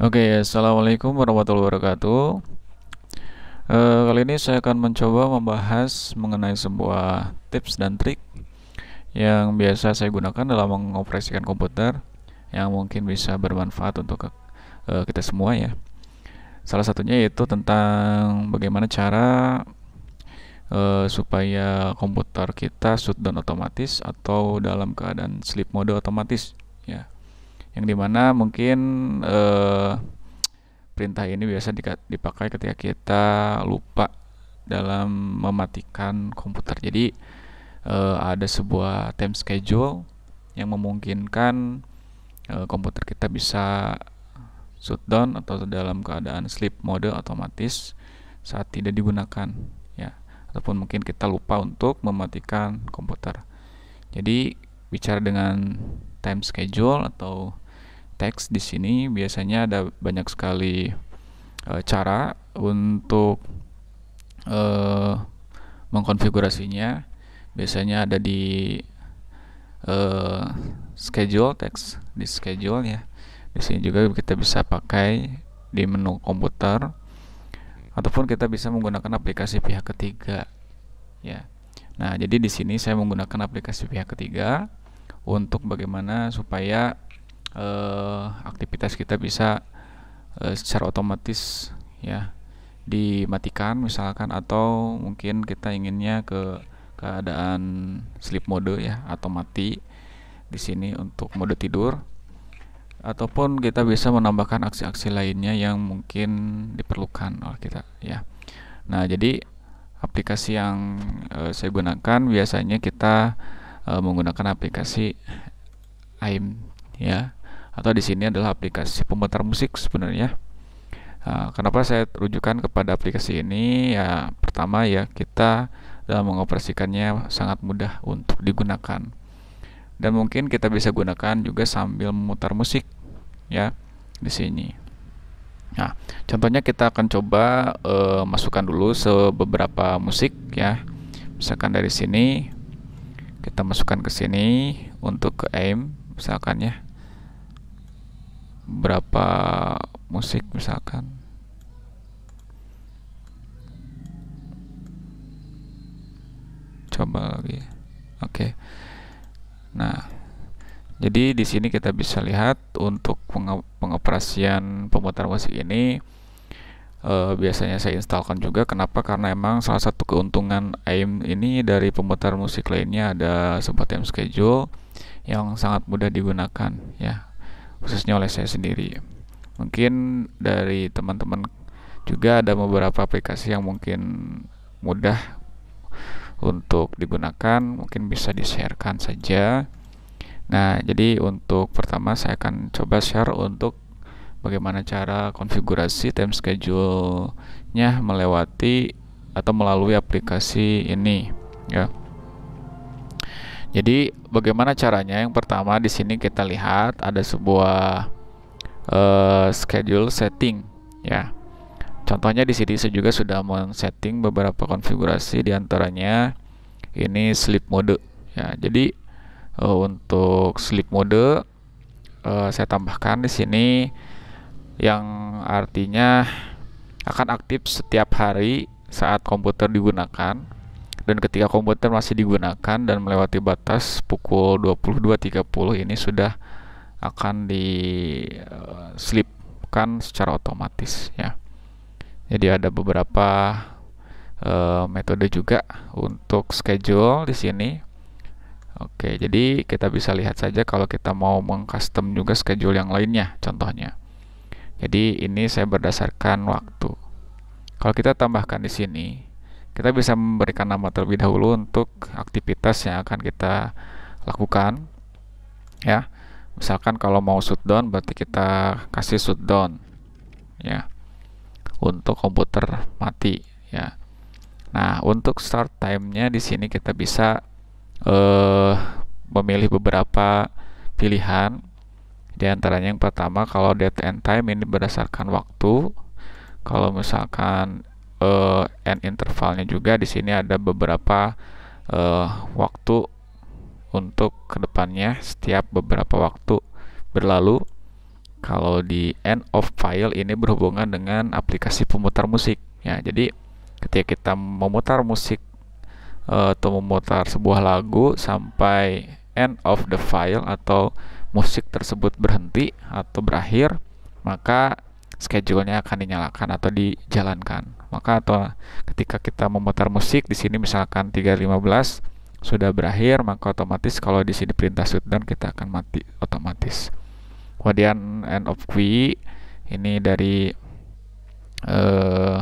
Oke, okay, assalamualaikum warahmatullahi wabarakatuh. E, kali ini saya akan mencoba membahas mengenai sebuah tips dan trik yang biasa saya gunakan dalam mengoperasikan komputer, yang mungkin bisa bermanfaat untuk e, kita semua ya. Salah satunya yaitu tentang bagaimana cara e, supaya komputer kita shutdown otomatis atau dalam keadaan sleep mode otomatis ya yang dimana mungkin eh, perintah ini biasa dipakai ketika kita lupa dalam mematikan komputer jadi eh, ada sebuah time schedule yang memungkinkan eh, komputer kita bisa shutdown atau dalam keadaan sleep mode otomatis saat tidak digunakan ya ataupun mungkin kita lupa untuk mematikan komputer jadi bicara dengan time schedule atau teks di sini biasanya ada banyak sekali e, cara untuk e, mengkonfigurasinya. Biasanya ada di e, schedule teks di schedule ya. Di sini juga kita bisa pakai di menu komputer ataupun kita bisa menggunakan aplikasi pihak ketiga ya. Nah, jadi di sini saya menggunakan aplikasi pihak ketiga untuk bagaimana supaya uh, aktivitas kita bisa uh, secara otomatis ya dimatikan misalkan atau mungkin kita inginnya ke keadaan sleep mode ya atau mati di sini untuk mode tidur ataupun kita bisa menambahkan aksi-aksi lainnya yang mungkin diperlukan oleh kita ya. Nah, jadi aplikasi yang e, saya gunakan biasanya kita e, menggunakan aplikasi AIM ya atau di sini adalah aplikasi pemutar musik sebenarnya. Eh, kenapa saya rujukan kepada aplikasi ini? Ya, pertama ya kita dalam mengoperasikannya sangat mudah untuk digunakan. Dan mungkin kita bisa gunakan juga sambil memutar musik ya di sini. Nah, contohnya kita akan coba e, masukkan dulu beberapa musik ya. Misalkan dari sini kita masukkan ke sini untuk ke aim misalkan ya berapa musik misalkan coba lagi oke okay. nah jadi di sini kita bisa lihat untuk pengoperasian pemutar musik ini uh, biasanya saya installkan juga. Kenapa? Karena emang salah satu keuntungan AIM ini dari pemutar musik lainnya ada sebuah time Schedule yang sangat mudah digunakan ya, khususnya oleh saya sendiri. Mungkin dari teman-teman juga ada beberapa aplikasi yang mungkin mudah untuk digunakan, mungkin bisa di-sharekan saja. Nah, jadi untuk pertama saya akan coba share untuk bagaimana cara konfigurasi time schedule-nya melewati atau melalui aplikasi ini ya. Jadi bagaimana caranya? Yang pertama di sini kita lihat ada sebuah uh, schedule setting ya. Contohnya di sini saya juga sudah men-setting beberapa konfigurasi diantaranya ini sleep mode ya. Jadi uh, untuk sleep mode uh, saya tambahkan di sini yang artinya akan aktif setiap hari saat komputer digunakan dan ketika komputer masih digunakan dan melewati batas pukul 22.30 ini sudah akan diselipkan eh, secara otomatis ya. Jadi ada beberapa uh, metode juga untuk schedule di sini. Oke, jadi kita bisa lihat saja kalau kita mau mengcustom juga schedule yang lainnya contohnya. Jadi ini saya berdasarkan waktu. Kalau kita tambahkan di sini, kita bisa memberikan nama terlebih dahulu untuk aktivitas yang akan kita lakukan. Ya. Misalkan kalau mau shutdown berarti kita kasih shutdown. Ya. Untuk komputer mati, ya. Nah, untuk start time-nya di sini kita bisa eh memilih beberapa pilihan di antaranya yang pertama kalau date and time ini berdasarkan waktu. Kalau misalkan uh, eh, n intervalnya juga di sini ada beberapa uh, waktu untuk kedepannya setiap beberapa waktu berlalu kalau di end of file ini berhubungan dengan aplikasi pemutar musik ya jadi ketika kita memutar musik eh, atau memutar sebuah lagu sampai end of the file atau musik tersebut berhenti atau berakhir, maka schedule-nya akan dinyalakan atau dijalankan. Maka atau ketika kita memutar musik di sini misalkan 315 sudah berakhir, maka otomatis kalau di sini perintah shutdown kita akan mati otomatis. Kemudian end of key ini dari uh,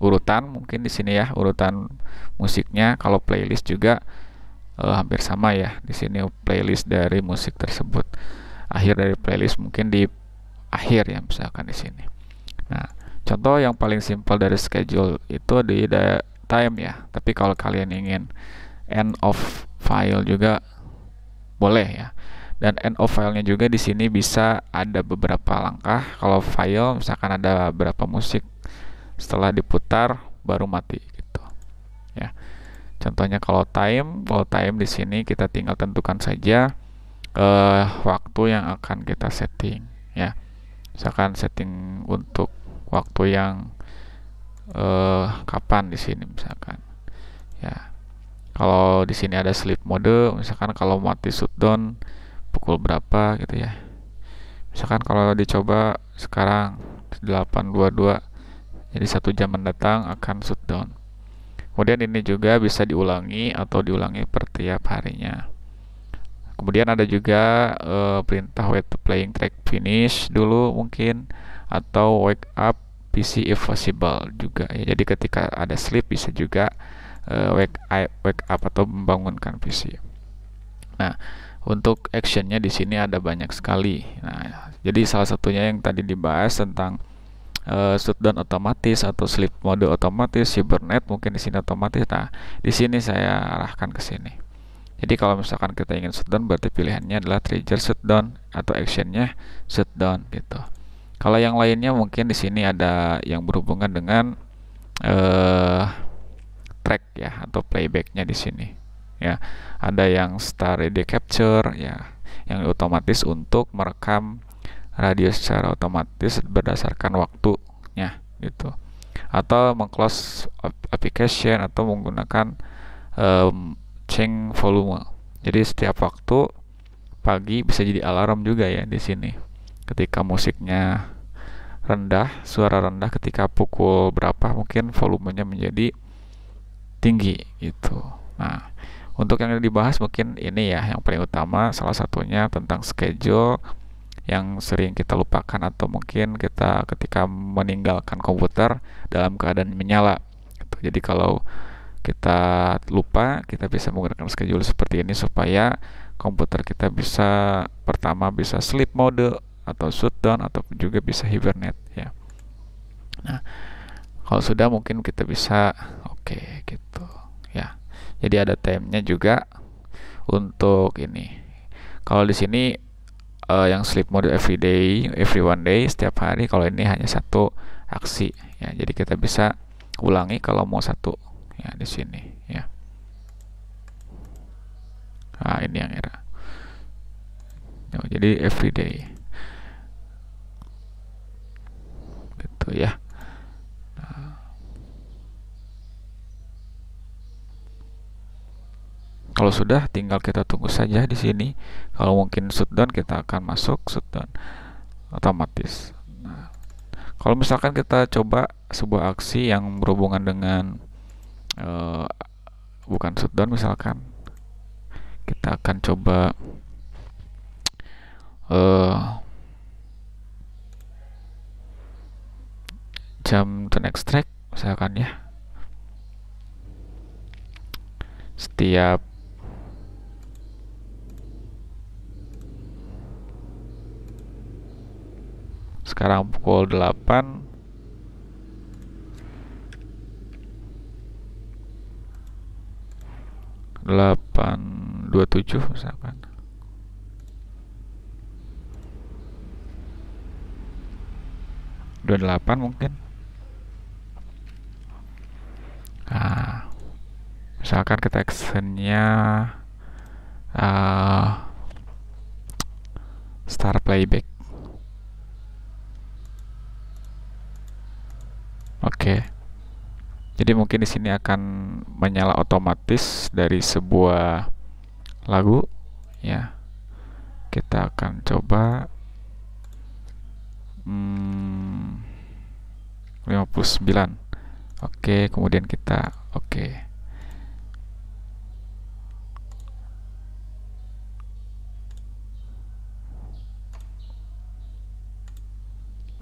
urutan mungkin di sini ya urutan musiknya kalau playlist juga uh, hampir sama ya di sini playlist dari musik tersebut akhir dari playlist mungkin di akhir ya misalkan di sini nah contoh yang paling simpel dari schedule itu di time ya tapi kalau kalian ingin end of file juga boleh ya dan end of filenya juga di sini bisa ada beberapa langkah kalau file misalkan ada beberapa musik setelah diputar baru mati gitu ya Contohnya kalau time, kalau time di sini kita tinggal tentukan saja uh, waktu yang akan kita setting ya. Misalkan setting untuk waktu yang uh, kapan di sini misalkan. Ya. Kalau di sini ada sleep mode, misalkan kalau mati shutdown pukul berapa gitu ya. Misalkan kalau dicoba sekarang 822 jadi satu jam mendatang akan shutdown Kemudian ini juga bisa diulangi atau diulangi per tiap harinya. Kemudian ada juga uh, perintah wait to playing track finish dulu mungkin atau wake up PC if possible juga ya. Jadi ketika ada sleep bisa juga uh, wake up, wake up atau membangunkan PC. Nah, untuk actionnya di sini ada banyak sekali. Nah, jadi salah satunya yang tadi dibahas tentang uh, eh, shutdown otomatis atau sleep mode otomatis, cybernet mungkin di sini otomatis. Nah, di sini saya arahkan ke sini. Jadi kalau misalkan kita ingin shutdown berarti pilihannya adalah trigger shutdown atau actionnya shutdown gitu. Kalau yang lainnya mungkin di sini ada yang berhubungan dengan uh, track ya atau playbacknya di sini. Ya, ada yang start ready capture ya, yang otomatis untuk merekam radio secara otomatis berdasarkan waktunya gitu atau mengclose application atau menggunakan um, change volume jadi setiap waktu pagi bisa jadi alarm juga ya di sini ketika musiknya rendah suara rendah ketika pukul berapa mungkin volumenya menjadi tinggi gitu nah untuk yang dibahas mungkin ini ya yang paling utama salah satunya tentang schedule yang sering kita lupakan atau mungkin kita ketika meninggalkan komputer dalam keadaan menyala. Gitu. Jadi kalau kita lupa, kita bisa menggunakan schedule seperti ini supaya komputer kita bisa pertama bisa sleep mode atau shutdown atau juga bisa hibernate ya. Nah, kalau sudah mungkin kita bisa oke okay, gitu ya. Jadi ada time-nya juga untuk ini. Kalau di sini uh, yang sleep mode every day, every one day setiap hari. Kalau ini hanya satu aksi ya. Jadi kita bisa ulangi kalau mau satu ya di sini ya. Nah, ini yang era oh, jadi every day. Gitu ya. Kalau sudah tinggal kita tunggu saja di sini. Kalau mungkin shutdown kita akan masuk shutdown otomatis. Nah, kalau misalkan kita coba sebuah aksi yang berhubungan dengan uh, bukan shutdown misalkan kita akan coba uh, eh, jam turn extract misalkan ya setiap sekarang pukul 8 827 misalkan delapan mungkin nah, misalkan kita actionnya uh, ah, star playback Jadi mungkin di sini akan menyala otomatis dari sebuah lagu ya. Kita akan coba hmm, 59. Oke, kemudian kita oke.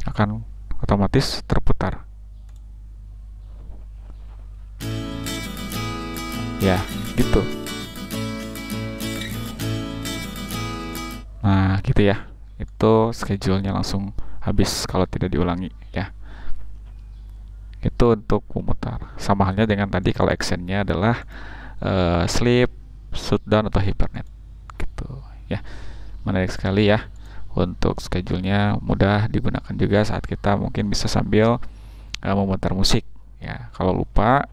Akan otomatis terputar. ya gitu nah gitu ya itu schedule-nya langsung habis kalau tidak diulangi ya itu untuk memutar sama halnya dengan tadi kalau action-nya adalah uh, sleep shutdown atau hibernate gitu ya menarik sekali ya untuk schedule-nya mudah digunakan juga saat kita mungkin bisa sambil uh, memutar musik ya kalau lupa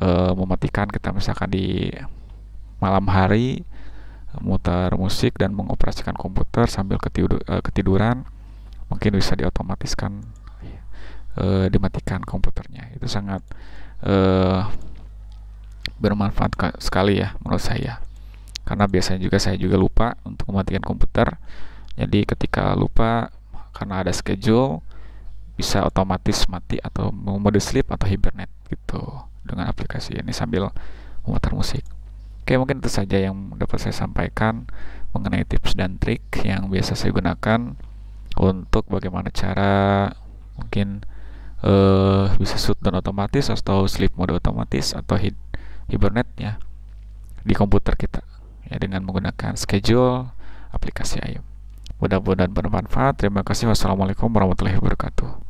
uh, mematikan kita misalkan di malam hari mutar musik dan mengoperasikan komputer sambil ketidu, uh, ketiduran mungkin bisa diotomatiskan e, dimatikan komputernya itu sangat e, bermanfaat sekali ya menurut saya karena biasanya juga saya juga lupa untuk mematikan komputer jadi ketika lupa karena ada schedule bisa otomatis mati atau mode sleep atau hibernate gitu dengan aplikasi ini sambil memutar musik. Oke, mungkin itu saja yang dapat saya sampaikan mengenai tips dan trik yang biasa saya gunakan untuk bagaimana cara mungkin uh, bisa shutdown otomatis atau sleep mode otomatis atau hid hibernate ya di komputer kita ya dengan menggunakan schedule aplikasi ayo Mudah-mudahan bermanfaat. Terima kasih. Wassalamualaikum warahmatullahi wabarakatuh.